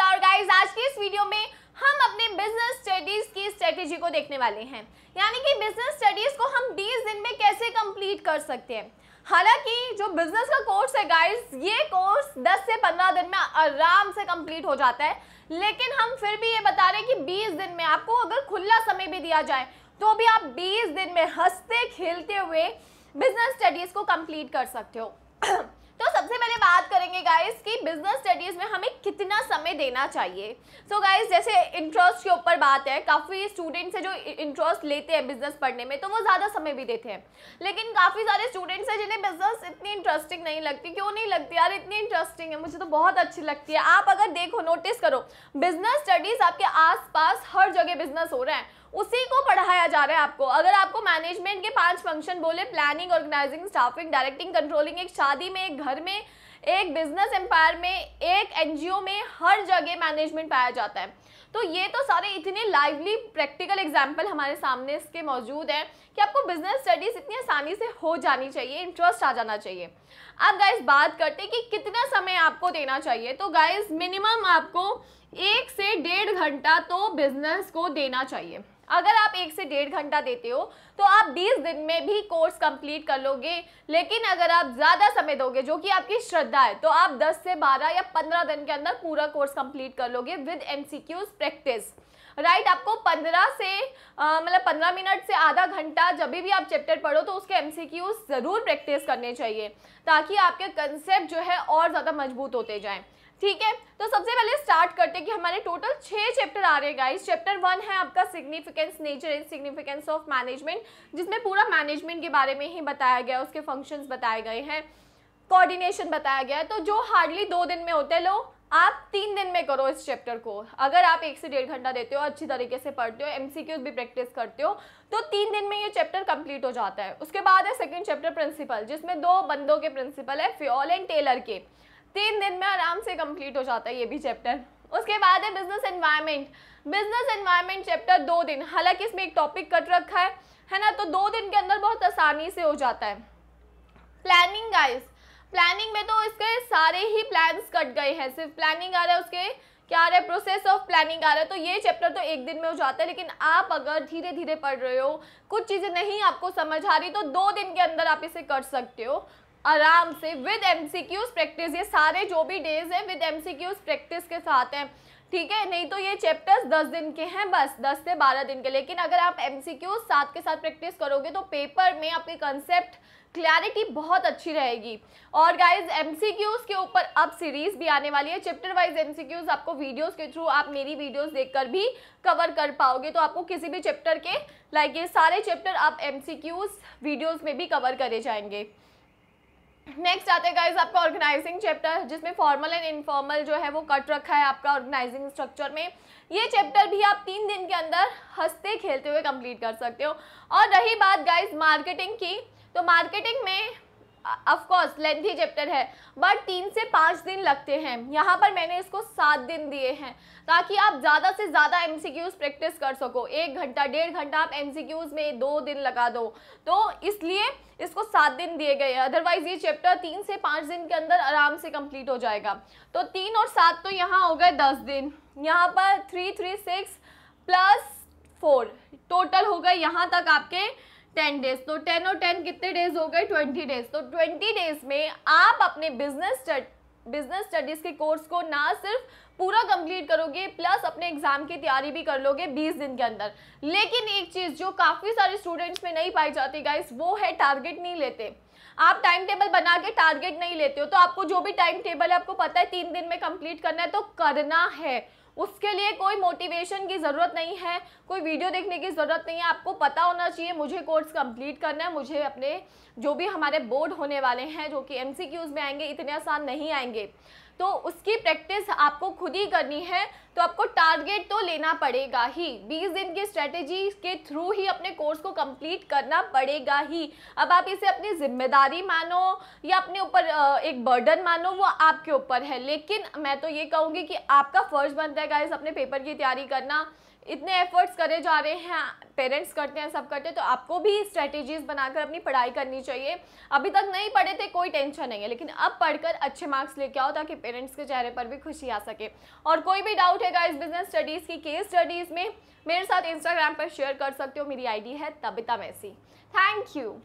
था और गाइज आज की इस वीडियो में हम अपने बिजनेस स्टडीज की स्ट्रेटेजी को देखने वाले हैं यानी कि बिजनेस स्टडीज को हम 20 दिन में कैसे कंप्लीट कर सकते हैं हालांकि जो बिजनेस का कोर्स है गाइस ये कोर्स 10 से 15 दिन में आराम से कंप्लीट हो जाता है लेकिन हम फिर भी ये बता रहे हैं कि 20 दिन में आपको अगर खुला समय भी दिया जाए तो भी आप बीस दिन में हंसते खेलते हुए बिजनेस स्टडीज को कंप्लीट कर सकते हो तो सबसे पहले बात करेंगे गाइस कि बिजनेस स्टडीज में हमें कितना समय देना चाहिए सो so गाइस जैसे इंटरेस्ट के ऊपर बात है काफ़ी स्टूडेंट्स है जो इंटरेस्ट लेते हैं बिजनेस पढ़ने में तो वो ज़्यादा समय भी देते हैं लेकिन काफ़ी सारे स्टूडेंट्स हैं जिन्हें बिजनेस इतनी इंटरेस्टिंग नहीं लगती क्यों नहीं लगती यार इतनी इंटरेस्टिंग है मुझे तो बहुत अच्छी लगती है आप अगर देखो नोटिस करो बिजनेस स्टडीज आपके आस हर जगह बिजनेस हो रहे हैं उसी को पढ़ाया जा रहा है आपको अगर आपको मैनेजमेंट के पांच फंक्शन बोले planning organising staffing directing controlling एक शादी में एक घर में एक बिजनेस एम्पायर में एक एनजीओ में हर जगह मैनेजमेंट पाया जाता है तो ये तो सारे इतने लाइवली प्रैक्टिकल एग्जाम्पल हमारे सामने इसके मौजूद हैं कि आपको बिजनेस स्टडीज इतनी आसानी से हो जानी चाहिए इंटरेस्ट आ जाना चाहिए अब गाइज़ बात करते हैं कि कितना समय आपको देना चाहिए तो गाइज मिनिमम आपको एक से डेढ़ घंटा तो बिजनेस को देना चाहिए अगर आप एक से डेढ़ घंटा देते हो तो आप 20 दिन में भी कोर्स कंप्लीट कर लोगे लेकिन अगर आप ज़्यादा समय दोगे जो कि आपकी श्रद्धा है तो आप 10 से 12 या 15 दिन के अंदर पूरा कोर्स कंप्लीट कर लोगे विद एम प्रैक्टिस राइट आपको पंद्रह से मतलब पंद्रह मिनट से आधा घंटा जब भी आप चैप्टर पढ़ो तो उसके एम ज़रूर प्रैक्टिस करने चाहिए ताकि आपके कंसेप्ट जो है और ज़्यादा मजबूत होते जाएँ ठीक है तो सबसे पहले स्टार्ट करते हैं कि हमारे टोटल छः चैप्टर आ रहे गाइस चैप्टर वन है आपका significance nature and significance of management जिसमें पूरा मैनेजमेंट के बारे में ही बताया गया उसके फंक्शंस बताए गए हैं कोऑर्डिनेशन बताया गया है तो जो हार्डली दो दिन में होते हैं लोग आप तीन दिन में करो इस चैप्टर को अगर आप एक से डेढ़ घंटा देते हो अच्छी तरीके से पढ़ते हो एमसीक्यूज भी प्रैक्टिस करते हो तो तीन दिन में ये चैप्टर कंप्लीट हो जाता है उसके बाद है सेकंड चैप्टर प्रिंसिपल जिसमें दो बंदों के प्रिंसिपल है फ्योल एंड टेलर के तीन दिन में आराम से कम्प्लीट हो जाता है ये भी चैप्टर उसके बाद है business environment business environment chapter दो दिन हालांकि इसमें एक टॉपिक कट रखा है है ना तो दो दिन के अंदर बहुत आसानी से हो जाता है प्लानिंग गाइज़ प्लानिंग में तो इसके सारे ही प्लान्स कट गए हैं सिर्फ प्लानिंग आ रहा है उसके क्या आ रहा है प्रोसेस ऑफ प्लानिंग आ रहा है तो ये चैप्टर तो एक दिन में हो जाता है लेकिन आप अगर धीरे धीरे पढ़ रहे हो कुछ चीज़ें नहीं आपको समझ आ रही तो दो दिन के अंदर आप इसे कर सकते हो आराम से विद एम प्रैक्टिस ये सारे जो भी डेज हैं विद एम प्रैक्टिस के साथ हैं ठीक है नहीं तो ये चैप्टर्स दस दिन के हैं बस दस से बारह दिन के लेकिन अगर आप एम साथ के साथ प्रैक्टिस करोगे तो पेपर में आपके कंसेप्ट क्लैरिटी बहुत अच्छी रहेगी और गाइज एम के ऊपर अब सीरीज भी आने वाली है चैप्टर वाइज एम आपको वीडियोस के थ्रू आप मेरी वीडियोस देखकर भी कवर कर पाओगे तो आपको किसी भी चैप्टर के लाइक ये सारे चैप्टर आप एम वीडियोस में भी कवर करे जाएंगे नेक्स्ट आते गाइज़ आपका ऑर्गेनाइजिंग चैप्टर जिसमें फॉर्मल एंड इनफॉर्मल जो है वो कट रखा है आपका ऑर्गेनाइजिंग स्ट्रक्चर में ये चैप्टर भी आप तीन दिन के अंदर हंसते खेलते हुए कंप्लीट कर सकते हो और रही बात गाइज़ मार्केटिंग की तो मार्केटिंग में कोर्स लेंथी चैप्टर है बट तीन से पाँच दिन लगते हैं यहाँ पर मैंने इसको सात दिन दिए हैं ताकि आप ज़्यादा से ज़्यादा एम प्रैक्टिस कर सको एक घंटा डेढ़ घंटा आप एम में दो दिन लगा दो तो इसलिए इसको सात दिन दिए गए हैं अदरवाइज ये चैप्टर तीन से पाँच दिन के अंदर आराम से कंप्लीट हो जाएगा तो तीन और सात तो यहाँ हो गए दस दिन यहाँ पर three three six plus four total हो गए यहाँ तक आपके टेन डेज तो टेन और टेन कितने डेज हो गए ट्वेंटी डेज तो ट्वेंटी डेज में आप अपने बिजनेस बिजनेस स्टडीज़ के कोर्स को ना सिर्फ पूरा कंप्लीट करोगे प्लस अपने एग्जाम की तैयारी भी कर लोगे 20 दिन के अंदर लेकिन एक चीज़ जो काफ़ी सारे स्टूडेंट्स में नहीं पाई जाती गाइस वो है टारगेट नहीं लेते आप टाइम टेबल बना के टारगेट नहीं लेते हो तो आपको जो भी टाइम टेबल है आपको पता है तीन दिन में कंप्लीट करना है तो करना है उसके लिए कोई मोटिवेशन की ज़रूरत नहीं है कोई वीडियो देखने की ज़रूरत नहीं है आपको पता होना चाहिए मुझे कोर्स कंप्लीट करना है मुझे अपने जो भी हमारे बोर्ड होने वाले हैं जो कि एम में आएंगे इतने आसान नहीं आएंगे तो उसकी प्रैक्टिस आपको खुद ही करनी है तो आपको टारगेट तो लेना पड़ेगा ही बीस दिन की स्ट्रेटेजी के थ्रू ही अपने कोर्स को कंप्लीट करना पड़ेगा ही अब आप इसे अपनी जिम्मेदारी मानो या अपने ऊपर एक बर्डन मानो वो आपके ऊपर है लेकिन मैं तो ये कहूँगी कि आपका फ़र्ज बनता है गाइस अपने पेपर की तैयारी करना इतने एफर्ट्स करे जा रहे हैं पेरेंट्स करते हैं सब करते हैं तो आपको भी स्ट्रेटेजीज बनाकर अपनी पढ़ाई करनी चाहिए अभी तक नहीं पढ़े थे कोई टेंशन नहीं है लेकिन अब पढ़कर अच्छे मार्क्स लेके आओ ताकि पेरेंट्स के चेहरे पर भी खुशी आ सके और कोई भी डाउट है इस बिजनेस स्टडीज़ की केस स्टडीज़ में मेरे साथ इंस्टाग्राम पर शेयर कर सकते हो मेरी आईडी है तबिता मैसी थैंक यू